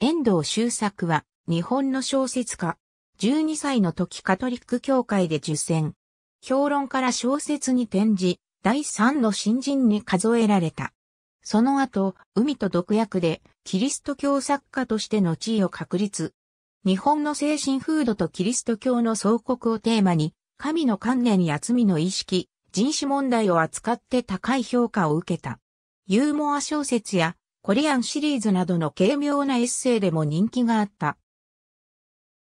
遠藤周作は日本の小説家。12歳の時カトリック教会で受選。評論から小説に転じ、第3の新人に数えられた。その後、海と毒薬でキリスト教作家としての地位を確立。日本の精神風土とキリスト教の創国をテーマに、神の観念や罪の意識、人種問題を扱って高い評価を受けた。ユーモア小説やコリアンシリーズなどの軽妙なエッセイでも人気があった。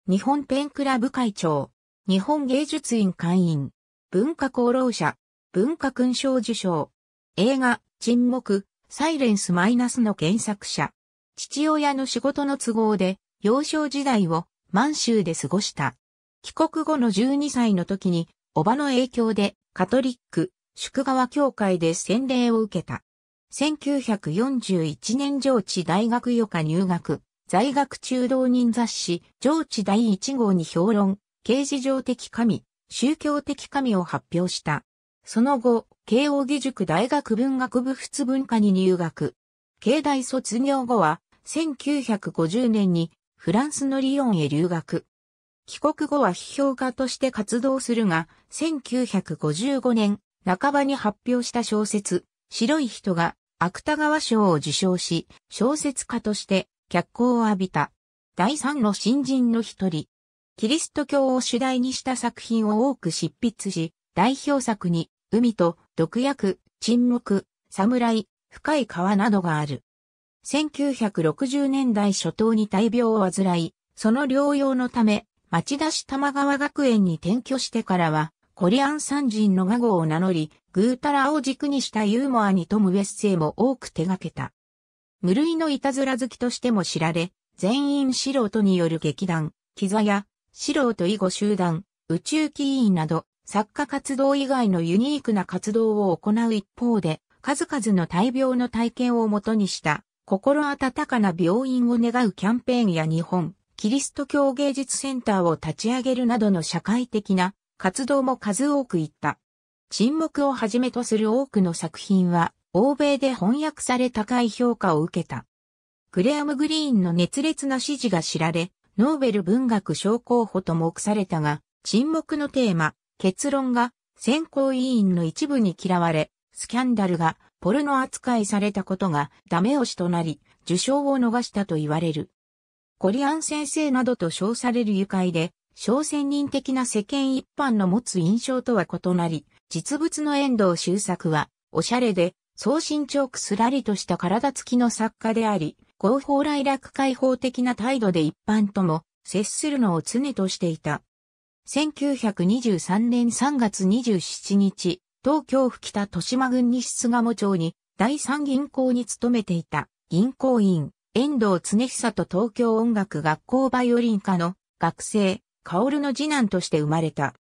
日本ペンクラブ会長、日本芸術院会員、文化功労者、文化勲章受賞、映画、沈黙、サイレンスマイナスの原作者、父親の仕事の都合で、幼少時代を満州で過ごした。帰国後の12歳の時に、おばの影響で、カトリック、宿川教会で洗礼を受けた。1941年上智大学予科入学、在学中道人雑誌、上智第1号に評論、刑事上的神、宗教的神を発表した。その後、慶応義塾大学文学部仏文科に入学。慶大卒業後は、1950年にフランスのリヨンへ留学。帰国後は批評家として活動するが、1955年半ばに発表した小説、白い人が芥川賞を受賞し、小説家として脚光を浴びた。第三の新人の一人。キリスト教を主題にした作品を多く執筆し、代表作に、海と、毒薬、沈黙、侍、深い川などがある。1960年代初頭に大病を患い、その療養のため、町田市玉川学園に転居してからは、コリアン山人の和号を名乗り、ぐうたらを軸にしたユーモアに富むエッセイも多く手掛けた。無類のいたずら好きとしても知られ、全員素人による劇団、キザや、素人囲碁集団、宇宙機員など、作家活動以外のユニークな活動を行う一方で、数々の大病の体験をもとにした、心温かな病院を願うキャンペーンや日本、キリスト教芸術センターを立ち上げるなどの社会的な活動も数多くいった。沈黙をはじめとする多くの作品は、欧米で翻訳され高い評価を受けた。グレアム・グリーンの熱烈な支持が知られ、ノーベル文学賞候補と目されたが、沈黙のテーマ、結論が選考委員の一部に嫌われ、スキャンダルがポルノ扱いされたことがダメ押しとなり、受賞を逃したと言われる。コリアン先生などと称される愉快で、小専人的な世間一般の持つ印象とは異なり、実物の遠藤周作は、おしゃれで、総身長くすらりとした体つきの作家であり、合法来楽開放的な態度で一般とも接するのを常としていた。1923年3月27日、東京府北豊島郡西菅鴨町に第三銀行に勤めていた銀行員、遠藤恒久と東京音楽学校バイオリン科の学生、薫の次男として生まれた。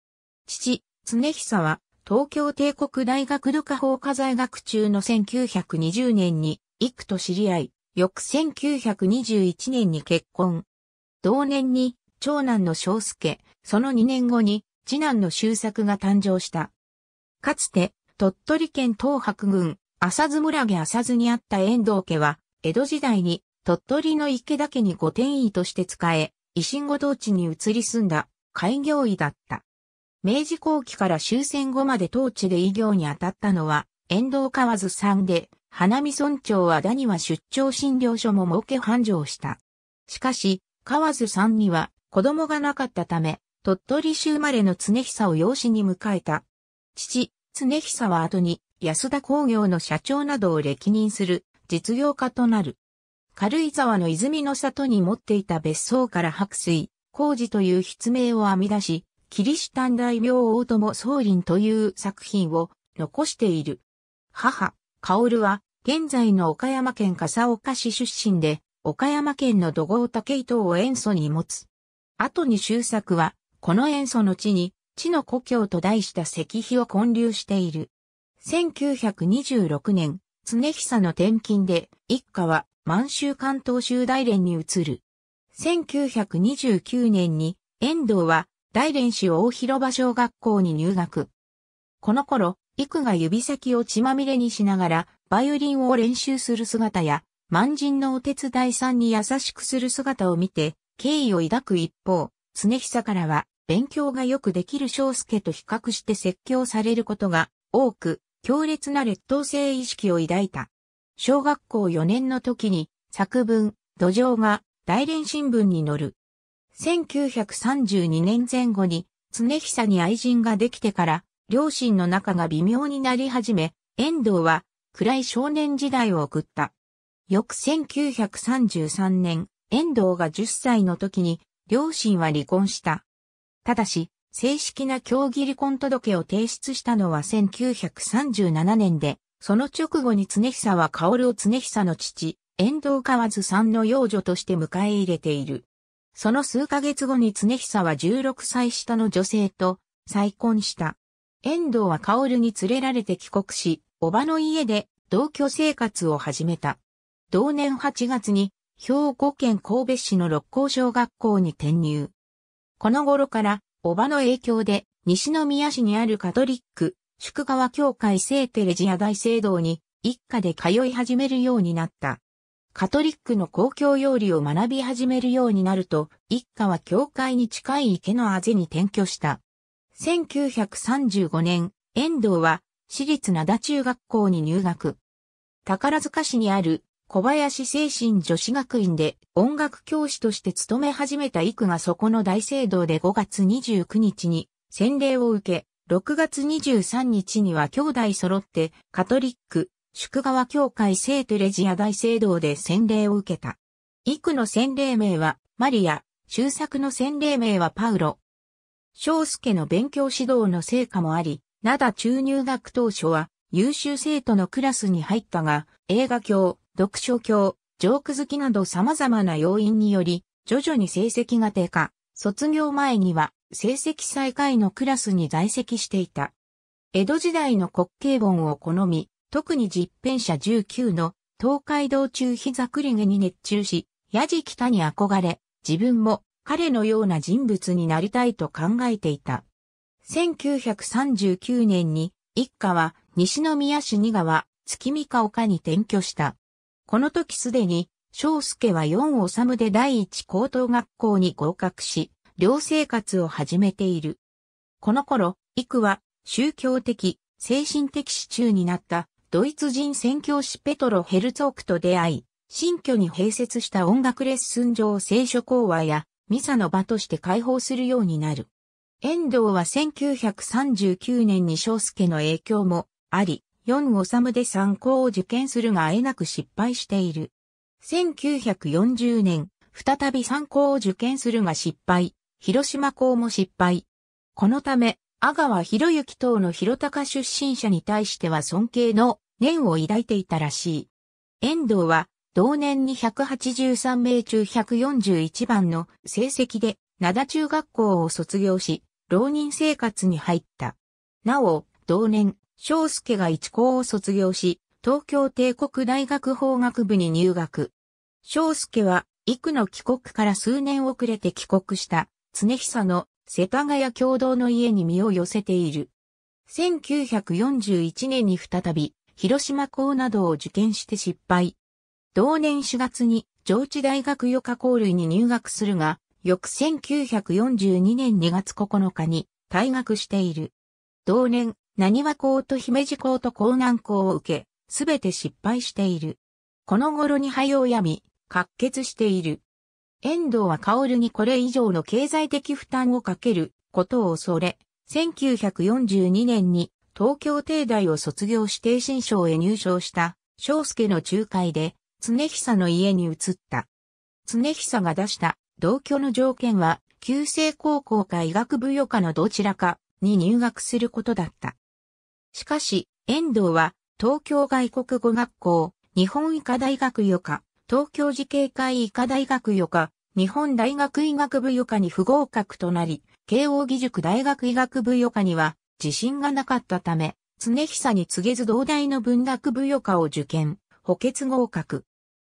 父、恒久は東京帝国大学旅科法科在学中の1920年に、幾と知り合い、翌1921年に結婚。同年に、長男の章介、その2年後に、次男の周作が誕生した。かつて、鳥取県東白郡、浅津村下浅津にあった遠藤家は、江戸時代に、鳥取の池田家に御殿医として使え、維新後同地に移り住んだ、開業医だった。明治後期から終戦後まで当地で異業に当たったのは、遠藤河津さんで、花見村長和田には出張診療所も設け繁盛した。しかし、河津さんには子供がなかったため、鳥取州生まれの常久を養子に迎えた。父、常久は後に安田工業の社長などを歴任する実業家となる。軽井沢の泉の里に持っていた別荘から白水、工事という筆名を編み出し、キリシタン大名大友宗林という作品を残している。母、カオルは、現在の岡山県笠岡市出身で、岡山県の土豪竹糸を塩素に持つ。後に周作は、この塩素の地に、地の故郷と題した石碑を建立している。1926年、常久の転勤で、一家は満州関東州大連に移る。1929年に、遠藤は大連市大広場小学校に入学。この頃、幾が指先を血まみれにしながら、バイオリンを練習する姿や、満人のお手伝いさんに優しくする姿を見て、敬意を抱く一方、常久からは、勉強がよくできる章介と比較して説教されることが多く、強烈な劣等性意識を抱いた。小学校4年の時に、作文、土壌が大連新聞に載る。1932年前後に、常久に愛人ができてから、両親の仲が微妙になり始め、遠藤は暗い少年時代を送った。翌1933年、遠藤が10歳の時に、両親は離婚した。ただし、正式な協議離婚届を提出したのは1937年で、その直後に常久は薫を常久の父、遠藤河津さんの養女として迎え入れている。その数ヶ月後に常久は16歳下の女性と再婚した。遠藤は薫に連れられて帰国し、叔母の家で同居生活を始めた。同年8月に兵庫県神戸市の六甲小学校に転入。この頃から、叔母の影響で、西宮市にあるカトリック、宿川教会聖テレジア大聖堂に、一家で通い始めるようになった。カトリックの公共料理を学び始めるようになると、一家は教会に近い池のあぜに転居した。1935年、遠藤は私立灘中学校に入学。宝塚市にある小林精神女子学院で音楽教師として勤め始めた幾がそこの大聖堂で5月29日に洗礼を受け、6月23日には兄弟揃ってカトリック宿川教会聖テレジア大聖堂で洗礼を受けた。幾の洗礼名はマリア、周作の洗礼名はパウロ。章介の勉強指導の成果もあり、灘中入学当初は優秀生徒のクラスに入ったが、映画教、読書教、ジョーク好きなど様々な要因により、徐々に成績が低下、卒業前には成績最下位のクラスに在籍していた。江戸時代の国慶本を好み、特に実編者19の東海道中膝くりげに熱中し、やじきたに憧れ、自分も彼のような人物になりたいと考えていた。1939年に一家は西宮市二川月見か丘に転居した。この時すでに、章介は四治で第一高等学校に合格し、寮生活を始めている。この頃、幾は宗教的、精神的支柱になったドイツ人宣教師ペトロ・ヘルツォークと出会い、新居に併設した音楽レッスン場を聖書講話やミサの場として開放するようになる。遠藤は1939年に章介の影響もあり、4をサむで参考を受験するがあえなく失敗している。1940年、再び参考を受験するが失敗、広島校も失敗。このため、阿川博之等の広高出身者に対しては尊敬の念を抱いていたらしい。遠藤は同年に183名中141番の成績で灘中学校を卒業し、浪人生活に入った。なお、同年、章介が一校を卒業し、東京帝国大学法学部に入学。章介は、幾の帰国から数年遅れて帰国した、常久の世田谷共同の家に身を寄せている。1941年に再び、広島校などを受験して失敗。同年4月に上智大学予科校類に入学するが、翌1942年2月9日に退学している。同年、何和校と姫路校と江南校を受け、すべて失敗している。この頃に早を病み、滑血している。遠藤は薫にこれ以上の経済的負担をかけることを恐れ、1942年に東京帝大を卒業し定新賞へ入賞した章介の仲介で常久の家に移った。常久が出した同居の条件は、旧制高校か医学部予科のどちらかに入学することだった。しかし、遠藤は東京外国語学校、日本医科大学予科、東京慈恵会医科大学予科、日本大学医学部予科に不合格となり、慶応義塾大学医学部予科には自信がなかったため、常久に告げず同大の文学部予科を受験、補欠合格。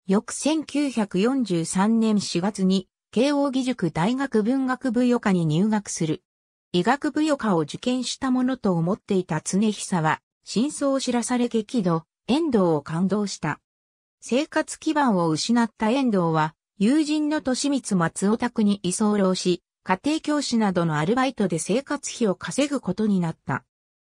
翌1943年4月に、慶応義塾大学文学部予科に入学する。医学部予科を受験したものと思っていた常久は、真相を知らされ激怒、遠藤を感動した。生活基盤を失った遠藤は、友人の利光松尾宅に居候し、家庭教師などのアルバイトで生活費を稼ぐことになった。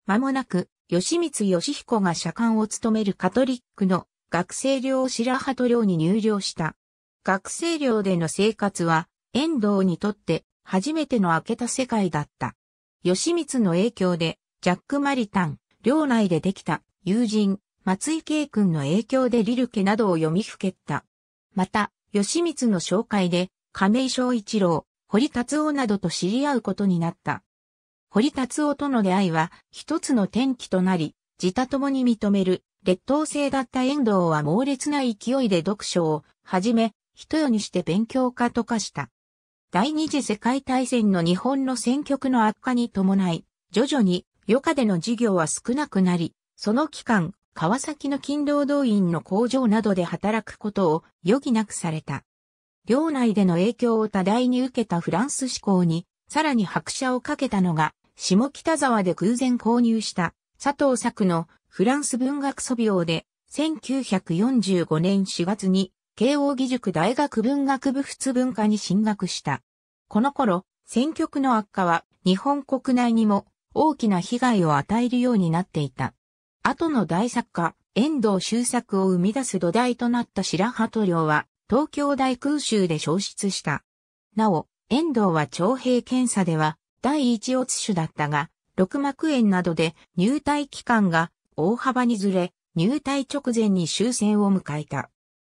間もなく、吉光義彦が社官を務めるカトリックの学生寮白鳩寮に入寮した。学生寮での生活は、遠藤にとって初めての開けた世界だった。吉光の影響で、ジャック・マリタン、寮内でできた友人、松井慶君の影響でリルケなどを読みふけった。また、吉光の紹介で、亀井正一郎、堀達夫などと知り合うことになった。堀達夫との出会いは一つの転機となり、自他共に認める劣等生だった遠藤は猛烈な勢いで読書を始め、一夜にして勉強家と化した。第二次世界大戦の日本の戦局の悪化に伴い、徐々に余暇での授業は少なくなり、その期間、川崎の勤労動員の工場などで働くことを余儀なくされた。領内での影響を多大に受けたフランス志向に、さらに拍車をかけたのが、下北沢で偶然購入した佐藤作のフランス文学素描で、1945年4月に慶応義塾大学文学部仏文化に進学した。この頃、選曲の悪化は日本国内にも大きな被害を与えるようになっていた。後の大作家、遠藤周作を生み出す土台となった白羽塗寮は、東京大空襲で消失した。なお、遠藤は徴兵検査では、第一乙種だったが、六幕園などで入隊期間が大幅にずれ、入隊直前に終戦を迎えた。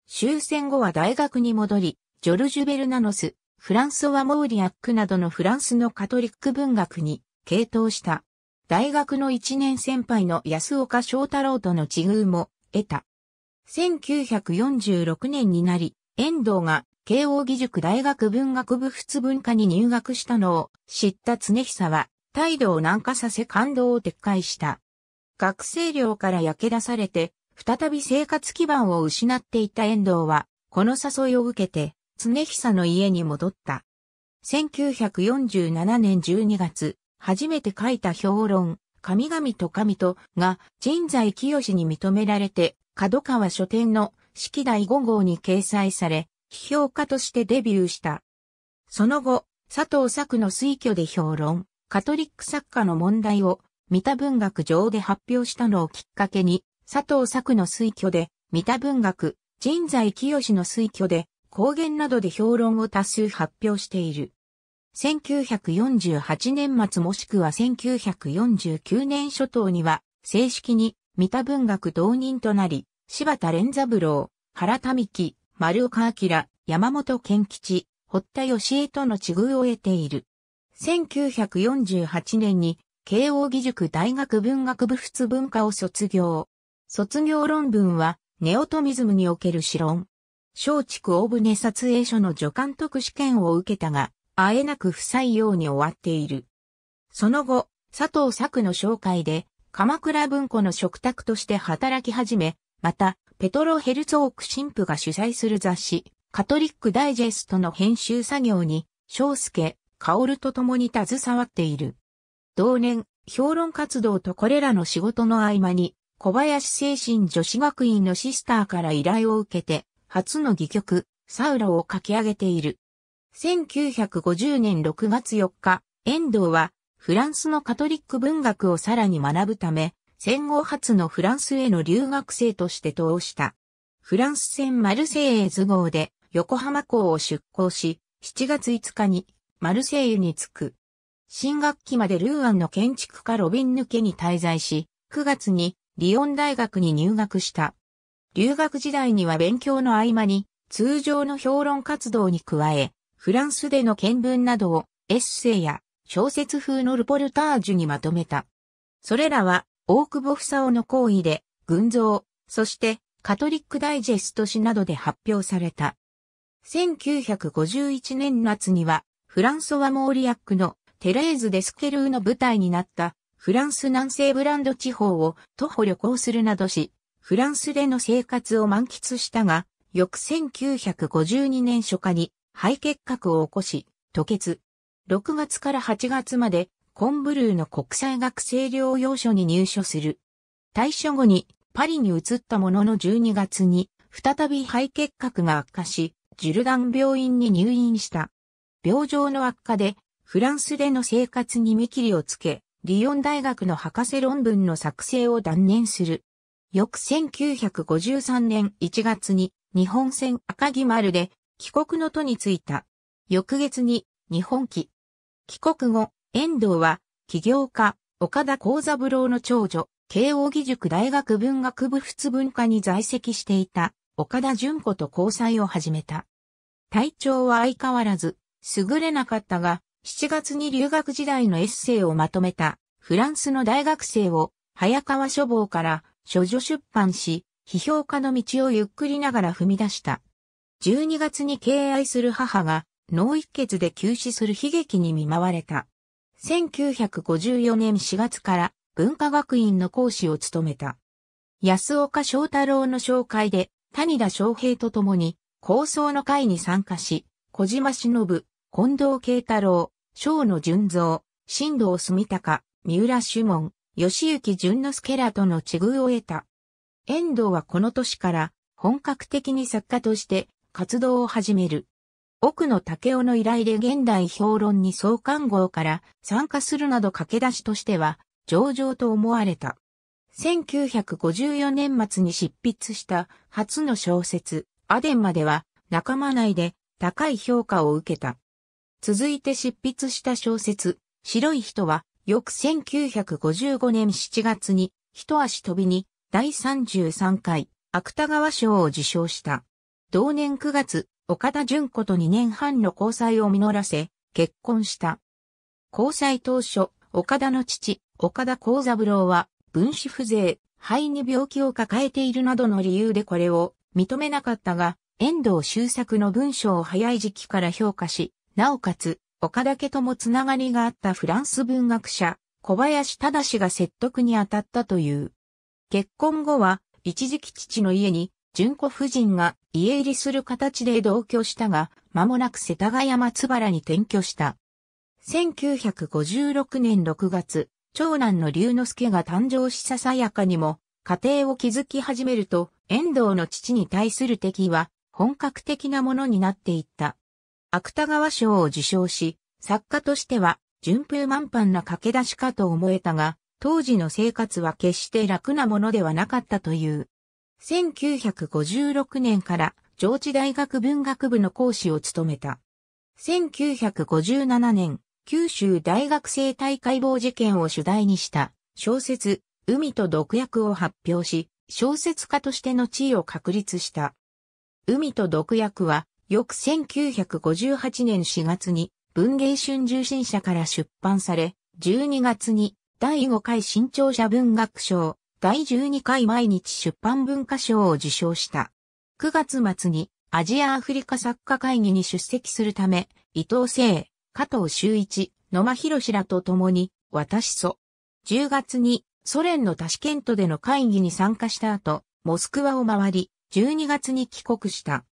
終戦後は大学に戻り、ジョルジュ・ベルナノス、フランソワ・モーリアックなどのフランスのカトリック文学に傾倒した。大学の一年先輩の安岡翔太郎との知遇も得た。1946年になり、遠藤が慶応義塾大学文学部仏文科に入学したのを知った常久は、態度を軟化させ感動を撤回した。学生寮から焼け出されて、再び生活基盤を失っていた遠藤は、この誘いを受けて、常久の家に戻った。1947年12月、初めて書いた評論、神々と神とが神在清に認められて、角川書店の式第5号に掲載され、批評家としてデビューした。その後、佐藤作の推挙で評論、カトリック作家の問題を三田文学上で発表したのをきっかけに、佐藤作の推挙で、三田文学、神在清の推挙で、高原などで評論を多数発表している。1948年末もしくは1949年初頭には、正式に三田文学同人となり、柴田連三郎、原民樹、丸岡明、山本健吉、堀田義恵との地遇を得ている。1948年に、慶応義塾大学文学部仏文化を卒業。卒業論文は、ネオトミズムにおける詩論。松竹大船撮影所の助監督試験を受けたが、あえなく不採用に終わっている。その後、佐藤作の紹介で、鎌倉文庫の食卓として働き始め、また、ペトロ・ヘルツォーク神父が主催する雑誌、カトリック・ダイジェストの編集作業に、章介、薫と共に携わっている。同年、評論活動とこれらの仕事の合間に、小林精神女子学院のシスターから依頼を受けて、初の戯曲、サウラを書き上げている。1950年6月4日、遠藤はフランスのカトリック文学をさらに学ぶため、戦後初のフランスへの留学生として通した。フランス船マルセイエ図号で横浜港を出港し、7月5日にマルセイユに着く。新学期までルーアンの建築家ロビン・抜けに滞在し、9月にリヨン大学に入学した。留学時代には勉強の合間に通常の評論活動に加え、フランスでの見聞などをエッセイや小説風のルポルタージュにまとめた。それらは、大久保房夫の行為で、群像、そしてカトリックダイジェスト誌などで発表された。1951年夏には、フランソワ・モーリアックのテレーズ・デスケルーの舞台になったフランス南西ブランド地方を徒歩旅行するなどし、フランスでの生活を満喫したが、翌1952年初夏に肺結核を起こし、吐血。6月から8月までコンブルーの国際学生療養所に入所する。退所後にパリに移ったものの12月に再び肺結核が悪化し、ジュルダン病院に入院した。病状の悪化でフランスでの生活に見切りをつけ、リヨン大学の博士論文の作成を断念する。翌1953年1月に日本船赤木丸で帰国の途についた。翌月に日本帰。帰国後、遠藤は起業家、岡田幸三郎の長女、慶應義塾大学文学部仏文科に在籍していた岡田淳子と交際を始めた。体調は相変わらず、優れなかったが、7月に留学時代のエッセイをまとめた、フランスの大学生を、早川書房から、書女出版し、批評家の道をゆっくりながら踏み出した。12月に敬愛する母が脳一血で急死する悲劇に見舞われた。1954年4月から文化学院の講師を務めた。安岡翔太郎の紹介で谷田翔平と共に構想の会に参加し、小島忍、近藤慶太郎、小野純造、新藤住高、三浦主門、吉行淳之介らとの地遇を得た。遠藤はこの年から本格的に作家として活動を始める。奥野武雄の依頼で現代評論に創刊号から参加するなど駆け出しとしては上々と思われた。1954年末に執筆した初の小説、アデンまでは仲間内で高い評価を受けた。続いて執筆した小説、白い人は、翌1955年7月に、一足飛びに、第33回、芥川賞を受賞した。同年9月、岡田純子と2年半の交際を実らせ、結婚した。交際当初、岡田の父、岡田幸三郎は、分子不税、肺に病気を抱えているなどの理由でこれを認めなかったが、遠藤周作の文章を早い時期から評価し、なおかつ、岡田家ともつながりがあったフランス文学者、小林忠が説得に当たったという。結婚後は、一時期父の家に、純子夫人が家入りする形で同居したが、間もなく世田谷松原に転居した。1956年6月、長男の龍之介が誕生しささやかにも、家庭を築き始めると、遠藤の父に対する敵は、本格的なものになっていった。芥川賞を受賞し、作家としては、順風満帆な駆け出しかと思えたが、当時の生活は決して楽なものではなかったという。1956年から上智大学文学部の講師を務めた。1957年、九州大学生体解剖事件を主題にした小説、海と毒薬を発表し、小説家としての地位を確立した。海と毒薬は、翌1958年4月に文芸春秋新社から出版され、12月に第5回新潮社文学賞、第12回毎日出版文化賞を受賞した。9月末にアジアアフリカ作家会議に出席するため、伊藤聖、加藤修一、野間博士らと共に、私そ。10月にソ連のタシケントでの会議に参加した後、モスクワを回り、12月に帰国した。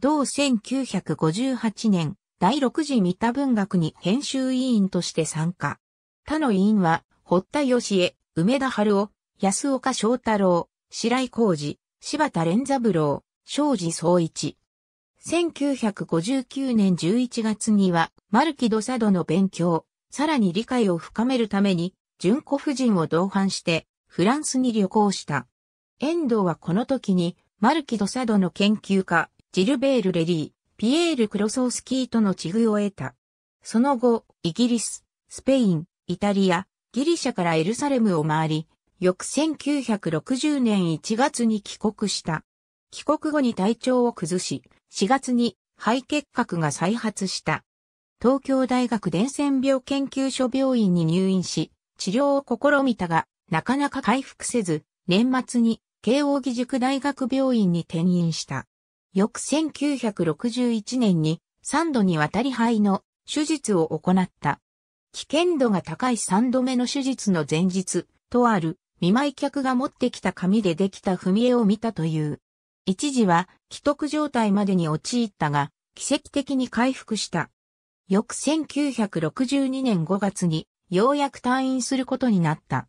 同1958年、第6次三田文学に編集委員として参加。他の委員は、堀田義恵、梅田春夫、安岡翔太郎、白井浩二、柴田連三郎、庄司総一。1959年11月には、マルキドサドの勉強、さらに理解を深めるために、純子夫人を同伴して、フランスに旅行した。遠藤はこの時に、マルキドサドの研究家、ジルベール・レリー、ピエール・クロソースキーとの地遇を得た。その後、イギリス、スペイン、イタリア、ギリシャからエルサレムを回り、翌1960年1月に帰国した。帰国後に体調を崩し、4月に肺結核が再発した。東京大学伝染病研究所病院に入院し、治療を試みたが、なかなか回復せず、年末に慶応義塾大学病院に転院した。翌1961年に3度にわたり肺の手術を行った。危険度が高い3度目の手術の前日とある見舞客が持ってきた紙でできた踏み絵を見たという。一時は既得状態までに陥ったが、奇跡的に回復した。翌1962年5月に、ようやく退院することになった。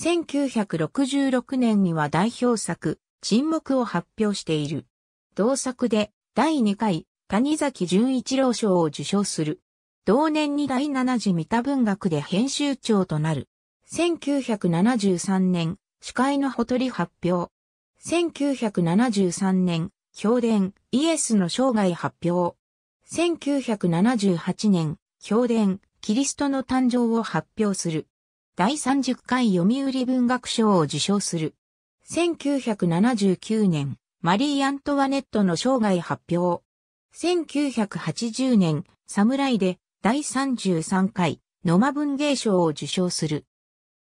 1966年には代表作、沈黙を発表している。同作で、第2回、谷崎潤一郎賞を受賞する。同年に第7次三田文学で編集長となる。1973年、司会のほとり発表。1973年、評伝、イエスの生涯発表。1978年、評伝、キリストの誕生を発表する。第30回読売文学賞を受賞する。1979年、マリー・アントワネットの生涯発表。1980年、侍で第33回、ノマ文芸賞を受賞する。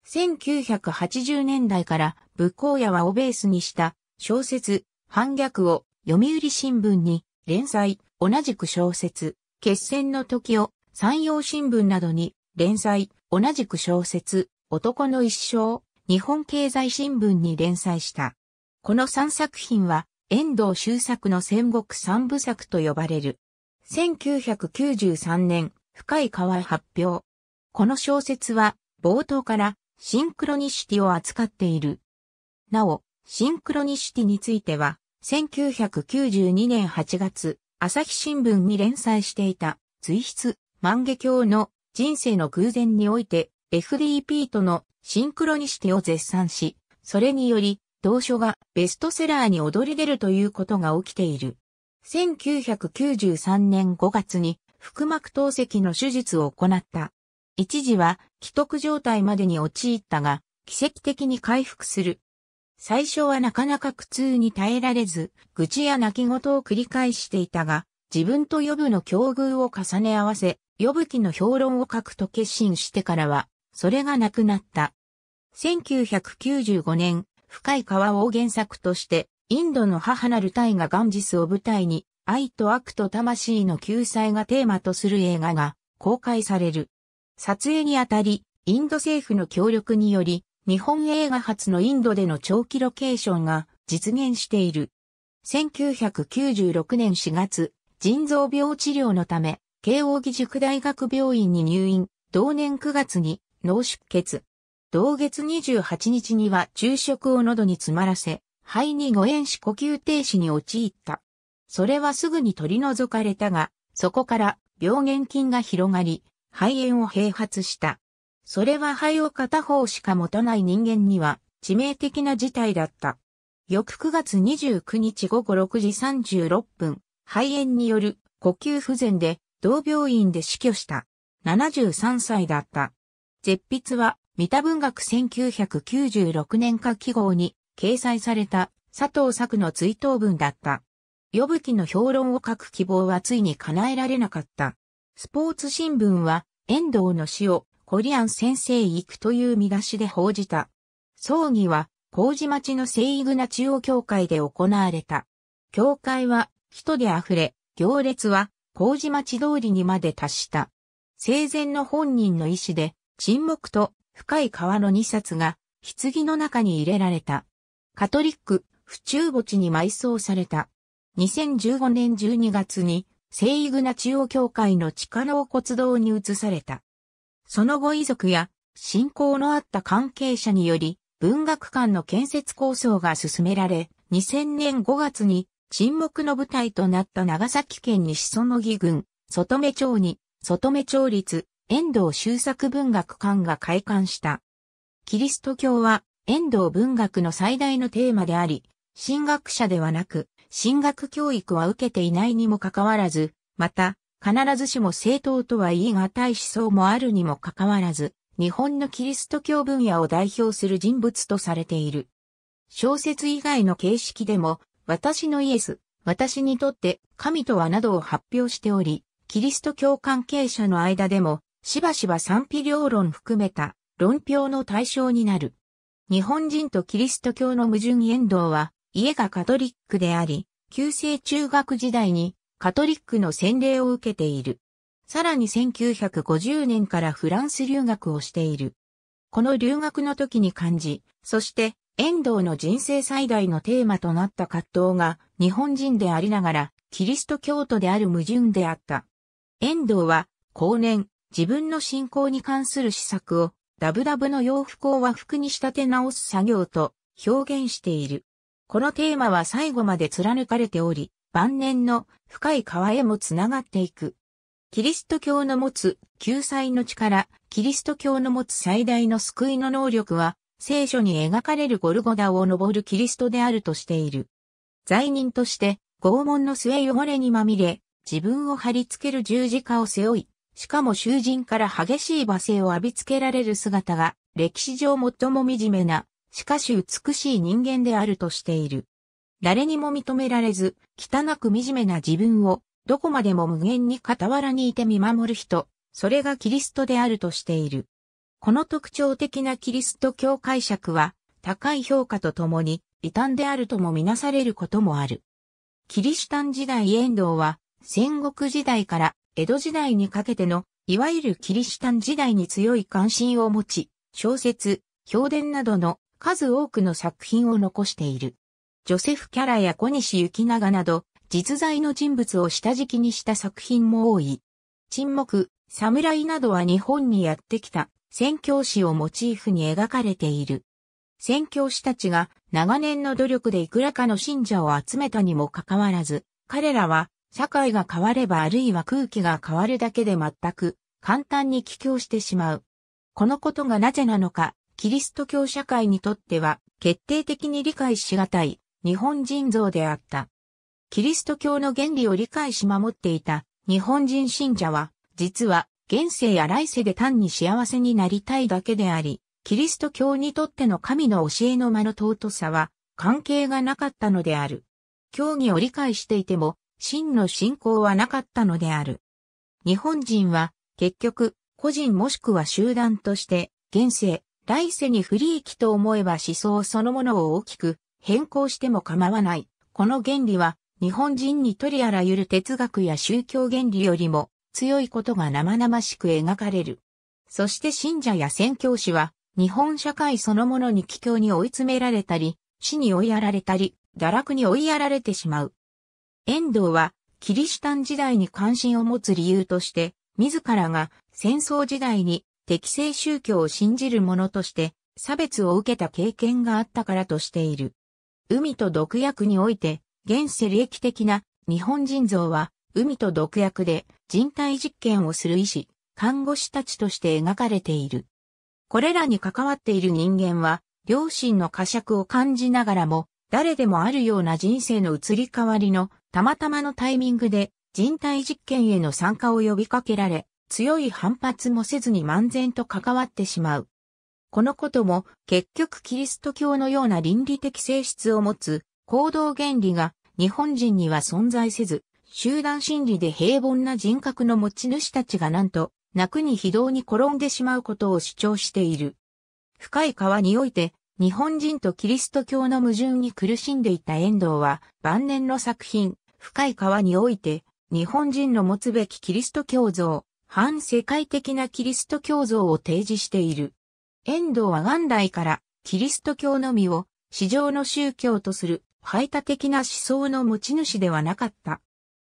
1980年代から武功屋はをベースにした小説、反逆を読売新聞に連載、同じく小説、決戦の時を山陽新聞などに連載、同じく小説、男の一生、日本経済新聞に連載した。この3作品は遠藤周作の戦国三部作と呼ばれる。1993年、深い川発表。この小説は冒頭からシンクロニシティを扱っている。なお、シンクロニシティについては、1992年8月、朝日新聞に連載していた、随筆、万華鏡の人生の偶然において、FDP とのシンクロニシティを絶賛し、それにより、同書がベストセラーに躍り出るということが起きている。1993年5月に腹膜透析の手術を行った一時は既得状態までに陥ったが、奇跡的に回復する。最初はなかなか苦痛に耐えられず、愚痴や泣き言を繰り返していたが、自分と呼ぶの境遇を重ね合わせ、呼ぶ記の評論を書くと決心してからは、それがなくなった。1995年、深い川を原作として、インドの母なるタイガガンジスを舞台に、愛と悪と魂の救済がテーマとする映画が公開される。撮影にあたり、インド政府の協力により、日本映画初のインドでの長期ロケーションが実現している。1996年4月、腎臓病治療のため、慶応義塾大学病院に入院、同年9月に脳出血。同月28日には昼食を喉に詰まらせ、肺に誤炎死呼吸停止に陥った。それはすぐに取り除かれたが、そこから病原菌が広がり、肺炎を併発した。それは肺を片方しか持たない人間には致命的な事態だった。翌9月29日午後6時36分、肺炎による呼吸不全で同病院で死去した。73歳だった。絶筆は、三田文学1996年夏季号に掲載された佐藤作の追悼文だった。予武記の評論を書く希望はついに叶えられなかった。スポーツ新聞は、遠藤の死を、コリアン先生行くという見出しで報じた。葬儀は、麹町の聖イグナ中央教会で行われた。教会は、人で溢れ、行列は、麹町通りにまで達した。生前の本人の意思で、沈黙と深い川の2冊が、棺の中に入れられた。カトリック、府中墓地に埋葬された。2015年12月に、聖イグナ中央教会の地下納骨堂に移された。その後遺族や信仰のあった関係者により文学館の建設構想が進められ、2000年5月に沈黙の舞台となった長崎県西園木郡、外目町に、外目町立、遠藤修作文学館が開館した。キリスト教は、遠藤文学の最大のテーマであり、神学者ではなく、進学教育は受けていないにもかかわらず、また、必ずしも正当とは言い難い思想もあるにもかかわらず、日本のキリスト教分野を代表する人物とされている。小説以外の形式でも、私のイエス、私にとって神とはなどを発表しており、キリスト教関係者の間でも、しばしば賛否両論含めた論評の対象になる。日本人とキリスト教の矛盾言動は、家がカトリックであり、旧制中学時代にカトリックの洗礼を受けている。さらに1950年からフランス留学をしている。この留学の時に感じ、そして遠藤の人生最大のテーマとなった葛藤が日本人でありながらキリスト教徒である矛盾であった。遠藤は後年自分の信仰に関する施策をダブダブの洋服を和服に仕立て直す作業と表現している。このテーマは最後まで貫かれており、晩年の深い川へもつながっていく。キリスト教の持つ救済の力、キリスト教の持つ最大の救いの能力は、聖書に描かれるゴルゴダを登るキリストであるとしている。罪人として、拷問の末汚れにまみれ、自分を貼り付ける十字架を背負い、しかも囚人から激しい罵声を浴びつけられる姿が、歴史上最も惨めなしかし美しい人間であるとしている。誰にも認められず、汚く惨めな自分を、どこまでも無限に傍らにいて見守る人、それがキリストであるとしている。この特徴的なキリスト教解釈は、高い評価とともに、異端であるともみなされることもある。キリシタン時代遠藤は、戦国時代から江戸時代にかけての、いわゆるキリシタン時代に強い関心を持ち、小説、評伝などの数多くの作品を残している。ジョセフ・キャラや小西行長など、実在の人物を下敷きにした作品も多い。沈黙、侍などは日本にやってきた宣教師をモチーフに描かれている。宣教師たちが長年の努力でいくらかの信者を集めたにもかかわらず、彼らは社会が変わればあるいは空気が変わるだけで全く簡単に帰郷してしまう。このことがなぜなのかキリスト教社会にとっては決定的に理解しがたい日本人像であった。キリスト教の原理を理解し守っていた日本人信者は、実は現世や来世で単に幸せになりたいだけであり、キリスト教にとっての神の教えの間の尊さは関係がなかったのである。教義を理解していても、真の信仰はなかったのである。日本人は結局、個人もしくは集団として、現世、来世に不利益と思えば思想そのものを大きく変更しても構わない。この原理は日本人にとりあらゆる哲学や宗教原理よりも強いことが生々しく描かれる。そして信者や宣教師は日本社会そのものに帰境に追い詰められたり、死に追いやられたり、堕落に追いやられてしまう。遠藤はキリシタン時代に関心を持つ理由として、自らが戦争時代に適正宗教を信じる者として差別を受けた経験があったからとしている。海と毒薬において、現世利益的な日本人像は、海と毒薬で人体実験をする医師、看護師たちとして描かれている。これらに関わっている人間は、良心の呵責を感じながらも、誰でもあるような人生の移り変わりのたまたまのタイミングで人体実験への参加を呼びかけられ、強い反発もせずに漫然と関わってしまう。このことも結局キリスト教のような倫理的性質を持つ行動原理が日本人には存在せず、集団心理で平凡な人格の持ち主たちがなんと泣くに非道に転んでしまうことを主張している。深い川において日本人とキリスト教の矛盾に苦しんでいた遠藤は晩年の作品深い川において日本人の持つべきキリスト教像反世界的なキリスト教像を提示している。遠藤は元来からキリスト教のみを市場の宗教とする排他的な思想の持ち主ではなかった。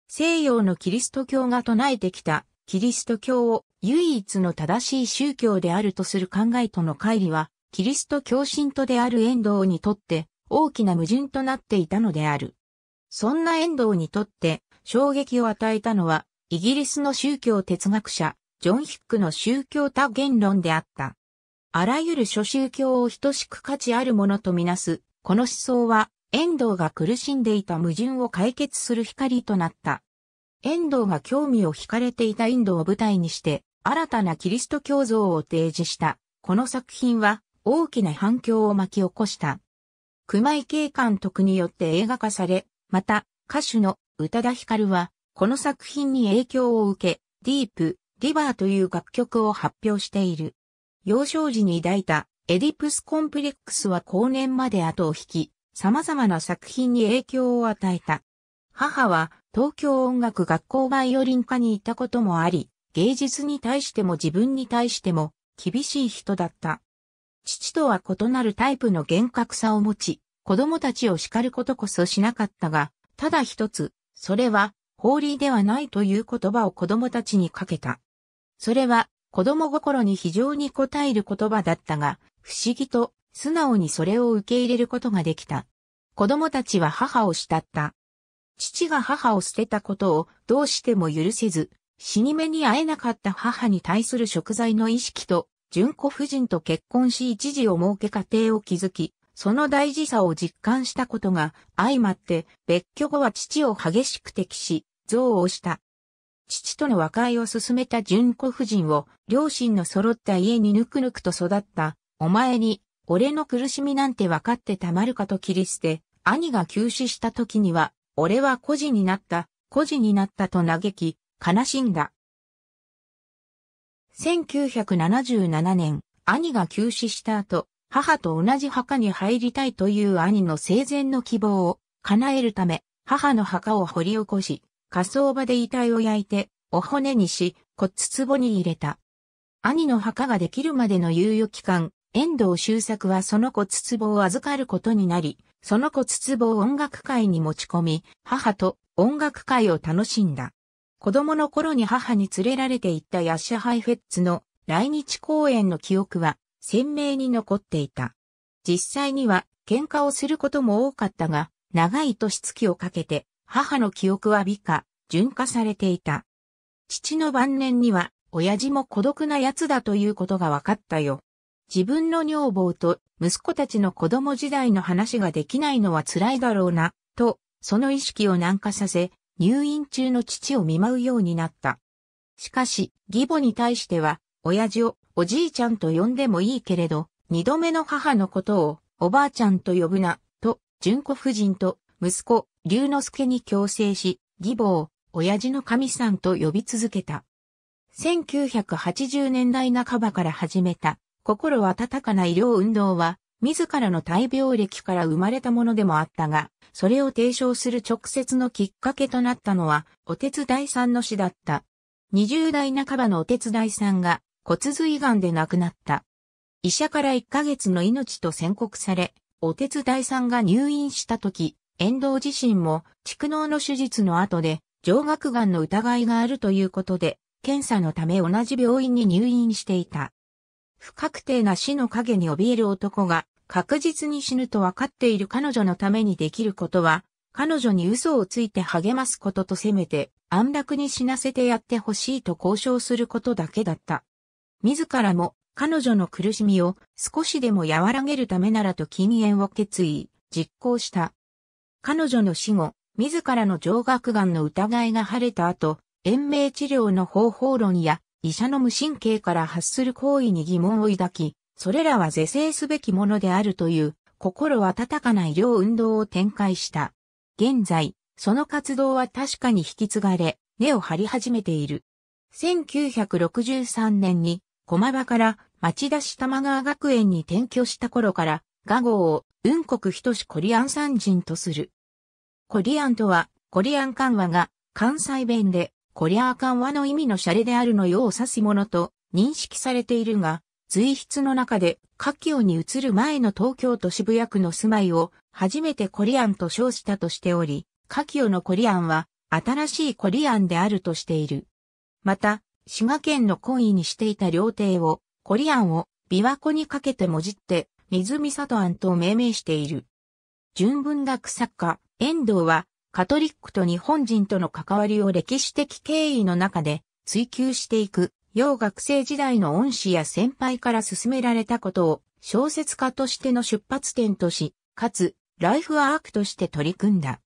西洋のキリスト教が唱えてきたキリスト教を唯一の正しい宗教であるとする考えとの乖離は、キリスト教信徒である遠藤にとって大きな矛盾となっていたのである。そんな遠藤にとって衝撃を与えたのはイギリスの宗教哲学者、ジョン・ヒックの宗教多元論であった。あらゆる諸宗教を等しく価値あるものとみなす、この思想は、遠藤が苦しんでいた矛盾を解決する光となった。遠藤が興味を惹かれていたインドを舞台にして、新たなキリスト教像を提示した。この作品は、大きな反響を巻き起こした。熊井警監督によって映画化され、また、歌手の宇多田ヒカルは、この作品に影響を受け、ディープ、リバーという楽曲を発表している。幼少時に抱いたエディプスコンプレックスは後年まで後を引き、様々な作品に影響を与えた。母は東京音楽学校バイオリン科に行ったこともあり、芸術に対しても自分に対しても厳しい人だった。父とは異なるタイプの厳格さを持ち、子供たちを叱ることこそしなかったが、ただ一つ、それはホーリーではないという言葉を子供たちにかけた。それは子供心に非常に応える言葉だったが、不思議と素直にそれを受け入れることができた。子供たちは母を慕った。父が母を捨てたことをどうしても許せず、死に目に会えなかった母に対する贖罪の意識と、純子夫人と結婚し一時を設け家庭を築き、その大事さを実感したことが相まって、別居後は父を激しく敵し、贈をした。父との和解を進めた純子夫人を、両親の揃った家にぬくぬくと育った、お前に、俺の苦しみなんて分かってたまるかと切り捨て、兄が急死した時には、俺は孤児になった、孤児になったと嘆き、悲しんだ。1977年、兄が急死した後、母と同じ墓に入りたいという兄の生前の希望を叶えるため、母の墓を掘り起こし、火葬場で遺体を焼いて、お骨にし、骨壺に入れた。兄の墓ができるまでの猶予期間、遠藤周作はその骨壺を預かることになり、その骨壺を音楽会に持ち込み、母と音楽会を楽しんだ。子供の頃に母に連れられて行ったヤッシャハイフェッツの来日公演の記憶は鮮明に残っていた。実際には喧嘩をすることも多かったが、長い年月をかけて母の記憶は美化、純化されていた。父の晩年には、親父も孤独な奴だということが分かったよ。自分の女房と息子たちの子供時代の話ができないのは辛いだろうな、と、その意識を軟化させ、入院中の父を見舞うようになった。しかし、義母に対しては、親父をおじいちゃんと呼んでもいいけれど、二度目の母のことをおばあちゃんと呼ぶな、と、純子夫人と息子、龍之介に強制し、義母を親父の神さんと呼び続けた。1980年代半ばから始めた、心温かな医療運動は、自らの大病歴から生まれたものでもあったが、それを提唱する直接のきっかけとなったのは、お手伝いさんの死だった。20代半ばのお手伝いさんが骨髄癌で亡くなった。医者から1ヶ月の命と宣告され、お手伝いさんが入院した時、遠藤自身も蓄膿の手術の後で上顎癌の疑いがあるということで、検査のため同じ病院に入院していた。不確定な死の影に怯える男が確実に死ぬと分かっている彼女のためにできることは、彼女に嘘をついて励ますこととせめて安楽に死なせてやってほしいと交渉することだけだった。自らも彼女の苦しみを少しでも和らげるためならと禁煙を決意、実行した。彼女の死後、自らの上顎癌の疑いが晴れた後、延命治療の方法論や医者の無神経から発する行為に疑問を抱き、それらは是正すべきものであるという心温かな医療運動を展開した。現在、その活動は確かに引き継がれ、根を張り始めている。1963年に駒場から町田市玉川学園に転居した頃から、画号を雲国等しコリアン山人とする。コリアンとは、コリアン緩和が、関西弁で、コリアー緩和の意味のシャレであるのよう指すものと認識されているが、随筆の中で、キオに移る前の東京都渋谷区の住まいを、初めてコリアンと称したとしており、キオのコリアンは、新しいコリアンであるとしている。また、滋賀県の懇意にしていた料亭を、コリアンを、琵琶湖にかけてもじって、水見里庵と命名している。純文学作家、遠藤は、カトリックと日本人との関わりを歴史的経緯の中で追求していく、要学生時代の恩師や先輩から勧められたことを小説家としての出発点とし、かつ、ライフワークとして取り組んだ。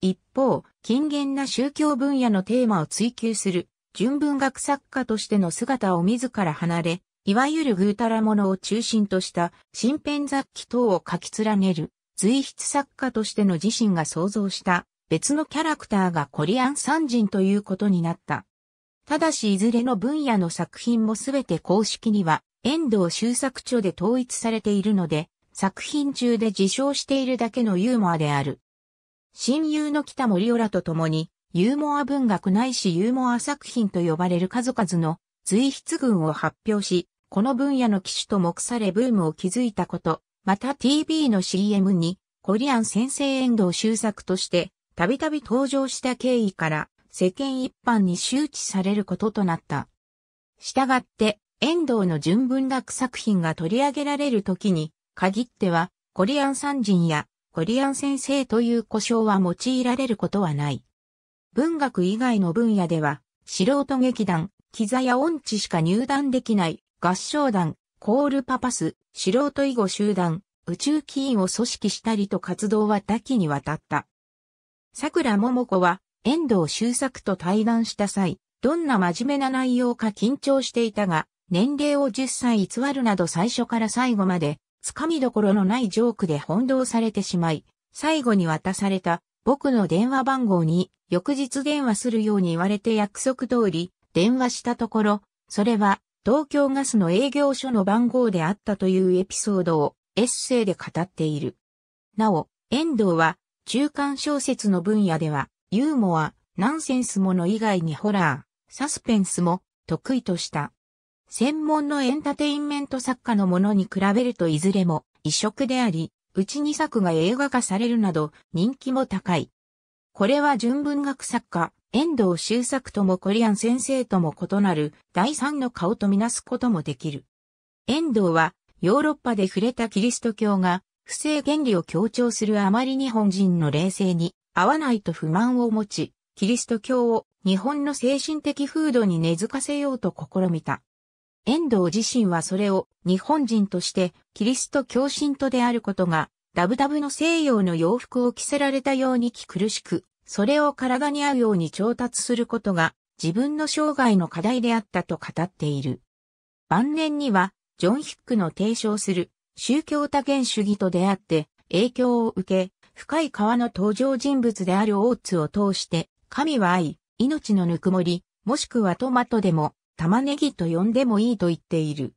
一方、近現な宗教分野のテーマを追求する、純文学作家としての姿を自ら離れ、いわゆるぐうたらものを中心とした新編雑記等を書き連ねる。随筆作家としての自身が想像した別のキャラクターがコリアン三人ということになった。ただしいずれの分野の作品もすべて公式には遠藤周作著で統一されているので、作品中で自称しているだけのユーモアである。親友の北森オラと共に、ユーモア文学ないしユーモア作品と呼ばれる数々の随筆群を発表し、この分野の機種と目されブームを築いたこと、また TV の CM に、コリアン先生遠藤周作として、たびたび登場した経緯から、世間一般に周知されることとなった。したがって、遠藤の純文学作品が取り上げられるときに、限っては、コリアン三人や、コリアン先生という呼称は用いられることはない。文学以外の分野では、素人劇団、キザや音痴しか入団できない合唱団、コールパパス、素人囲碁集団、宇宙キーを組織したりと活動は多岐にわたった。桜桃子は、遠藤周作と対談した際、どんな真面目な内容か緊張していたが、年齢を10歳偽るなど最初から最後まで、つかみどころのないジョークで翻弄されてしまい、最後に渡された僕の電話番号に翌日電話するように言われて約束通り電話したところ、それは東京ガスの営業所の番号であったというエピソードをエッセイで語っている。なお、遠藤は中間小説の分野ではユーモア、ナンセンスもの以外にホラー、サスペンスも得意とした。専門のエンターテインメント作家のものに比べるといずれも異色であり、うち2作が映画化されるなど人気も高い。これは純文学作家、遠藤周作ともコリアン先生とも異なる第三の顔とみなすこともできる。遠藤はヨーロッパで触れたキリスト教が不正原理を強調するあまり日本人の冷静に合わないと不満を持ち、キリスト教を日本の精神的風土に根付かせようと試みた。遠藤自身はそれを日本人としてキリスト教信徒であることがダブダブの西洋の洋服を着せられたように気苦しくそれを体に合うように調達することが自分の生涯の課題であったと語っている。晩年には、ジョン・ヒックの提唱する宗教多元主義と出会って影響を受け、深い川の登場人物であるオーツを通して、神は愛、命のぬくもり、もしくはトマトでも、玉ねぎと呼んでもいいと言っている。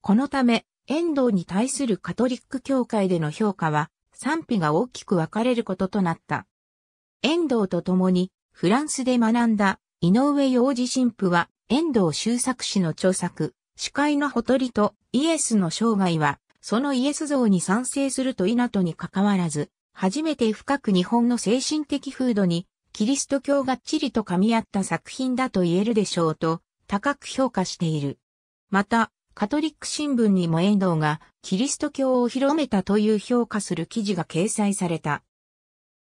このため、遠藤に対するカトリック教会での評価は、賛否が大きく分かれることとなった。遠藤と共にフランスで学んだ井上洋次神父は遠藤周作氏の著作、司会のほとりとイエスの生涯は、そのイエス像に賛成すると稲とに関わらず、初めて深く日本の精神的風土に、キリスト教がっちりと噛み合った作品だと言えるでしょうと、高く評価している。また、カトリック新聞にも遠藤がキリスト教を広めたという評価する記事が掲載された。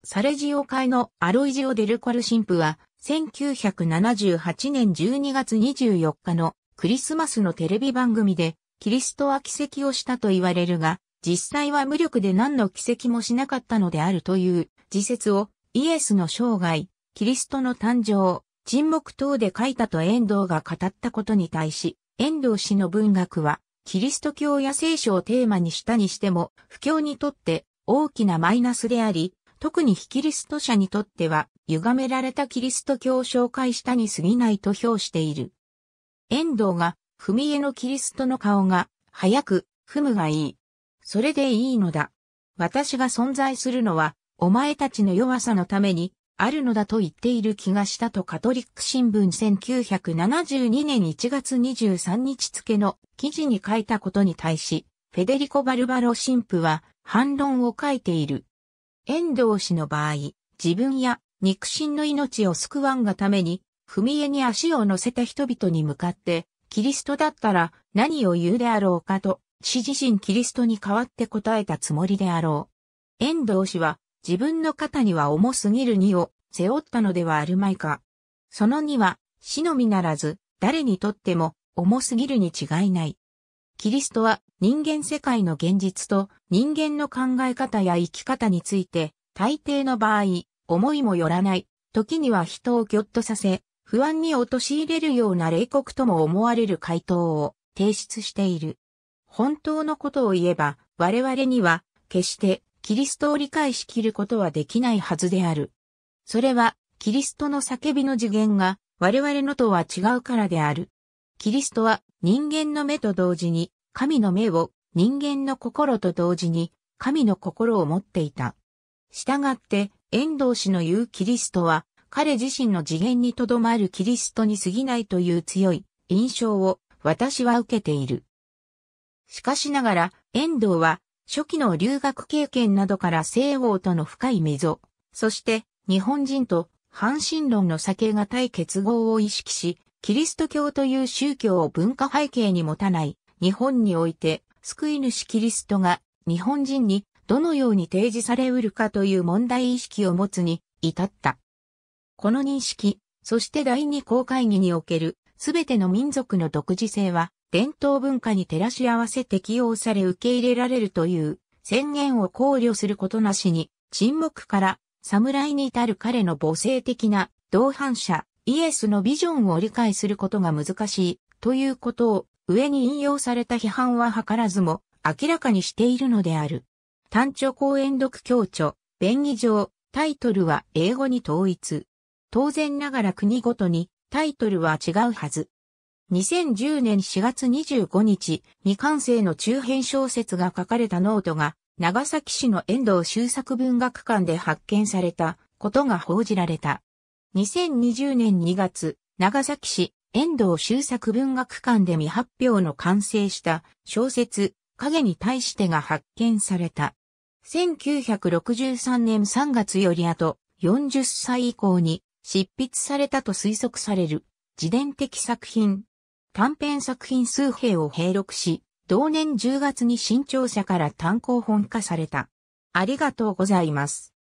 サレジオ会のアロイジオ・デルコル神父は、1978年12月24日のクリスマスのテレビ番組で、キリストは奇跡をしたと言われるが、実際は無力で何の奇跡もしなかったのであるという自説を、イエスの生涯、キリストの誕生、沈黙等で書いたと遠藤が語ったことに対し、遠藤氏の文学は、キリスト教や聖書をテーマにしたにしても、不況にとって大きなマイナスであり、特にヒキリスト者にとっては、歪められたキリスト教を紹介したに過ぎないと評している。遠藤が、踏み絵のキリストの顔が、早く、踏むがいい。それでいいのだ。私が存在するのは、お前たちの弱さのために、あるのだと言っている気がしたとカトリック新聞1972年1月23日付の記事に書いたことに対し、フェデリコ・バルバロ神父は反論を書いている。遠藤氏の場合、自分や肉親の命を救わんがために、踏み絵に足を乗せた人々に向かって、キリストだったら何を言うであろうかと、死自身キリストに代わって答えたつもりであろう。遠藤氏は、自分の肩には重すぎる荷を背負ったのではあるまいか。その荷は、死のみならず、誰にとっても重すぎるに違いない。キリストは人間世界の現実と人間の考え方や生き方について、大抵の場合、思いもよらない、時には人をぎょっとさせ、不安に陥れるような冷酷とも思われる回答を提出している。本当のことを言えば、我々には、決してキリストを理解しきることはできないはずである。それは、キリストの叫びの次元が、我々のとは違うからである。キリストは人間の目と同時に神の目を人間の心と同時に神の心を持っていた。従って、遠藤氏の言うキリストは、彼自身の次元にとどまるキリストに過ぎないという強い印象を私は受けている。しかしながら、遠藤は初期の留学経験などから西欧との深い溝、そして日本人と半身論の避けがたい結合を意識し、キリスト教という宗教を文化背景に持たない日本において救い主キリストが日本人にどのように提示されうるかという問題意識を持つに至った。この認識、そして第二公会議におけるすべての民族の独自性は伝統文化に照らし合わせ適用され受け入れられるという宣言を考慮することなしに沈黙から侍に至る彼の母性的な同伴者イエスのビジョンを理解することが難しいということを上に引用された批判は図らずも明らかにしているのである。単著公演読教著、便宜上、タイトルは英語に統一。当然ながら国ごとにタイトルは違うはず。2010年4月25日、未完成の中編小説が書かれたノートが、長崎市の遠藤修作文学館で発見されたことが報じられた。2020年2月、長崎市遠藤周作文学館で未発表の完成した小説、影に対してが発見された。1963年3月より後、40歳以降に執筆されたと推測される自伝的作品。短編作品数編を併録し、同年10月に新潮社から単行本化された。ありがとうございます。